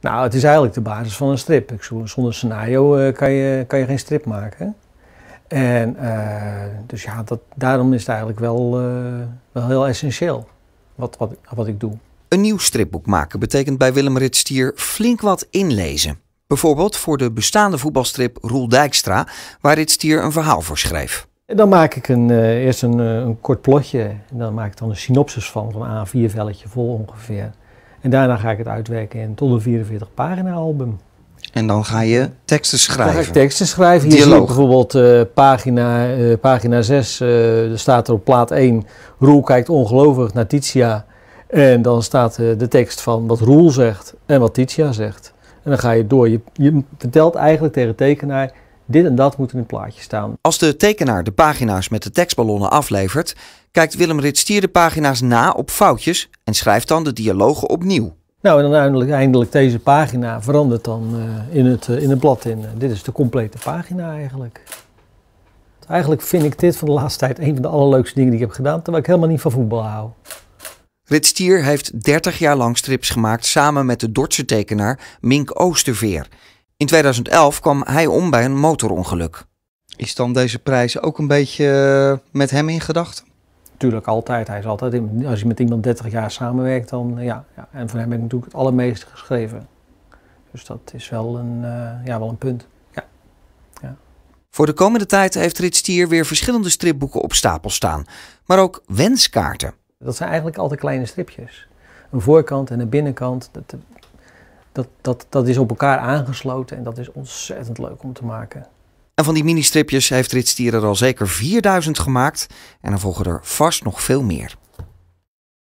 Nou, het is eigenlijk de basis van een strip. Zonder scenario eh, kan, je, kan je geen strip maken. En eh, dus ja, dat, daarom is het eigenlijk wel, eh, wel heel essentieel wat, wat, wat ik doe. Een nieuw stripboek maken betekent bij Willem Ritstier flink wat inlezen. Bijvoorbeeld voor de bestaande voetbalstrip Roel Dijkstra, waar Ritstier een verhaal voor schreef. Dan maak ik een, eerst een, een, kort plotje en dan maak ik dan een synopsis van, van A4-velletje vol ongeveer. En daarna ga ik het uitwerken in tot een 44 pagina album. En dan ga je teksten schrijven. ga teksten schrijven. Hier zie bijvoorbeeld eh, pagina, eh, pagina 6, uh, eh, er staat er op plaat 1, Roel kijkt ongelooflijk naar Titia. En dan staat de tekst van wat Roel zegt en wat Titia zegt. En dan ga je door. Je, je vertelt eigenlijk tegen tekenaar, dit en dat moet in het plaatje staan. Als de tekenaar de pagina's met de tekstballonnen aflevert, kijkt Willem Ritstier de pagina's na op foutjes en schrijft dan de dialogen opnieuw. Nou, en dan eindelijk, eindelijk deze pagina verandert dan eh, in, het, eh, in het blad in. dit is de complete pagina eigenlijk. Eigenlijk vind ik dit van de laatste tijd een van de allerleukste dingen die ik heb gedaan, terwijl ik helemaal niet van voetbal hou. Rit heeft 30 jaar lang strips gemaakt samen met de Dortse tekenaar Mink Oosterveer. In 2011 kwam hij om bij een motorongeluk. Is dan deze prijs ook een beetje eh, met hem in gedachten? Tuurlijk, altijd. Hij is altijd, als je met iemand 30 jaar samenwerkt, dan eh, ja, ja. En van hem heb ik natuurlijk het allermeeste geschreven. Dus dat is wel een, eh, ja, wel een punt. Ja. ja. Voor de komende tijd heeft Rit Stier weer verschillende stripboeken op stapel staan. Maar ook wenskaarten. Dat zijn eigenlijk altijd kleine stripjes. Een voorkant en een binnenkant. Dat, dat, dat, dat is op elkaar aangesloten en dat is ontzettend leuk om te maken. En van die mini-stripjes heeft Ritstier er al zeker 4000 gemaakt. En er volgen er vast nog veel meer.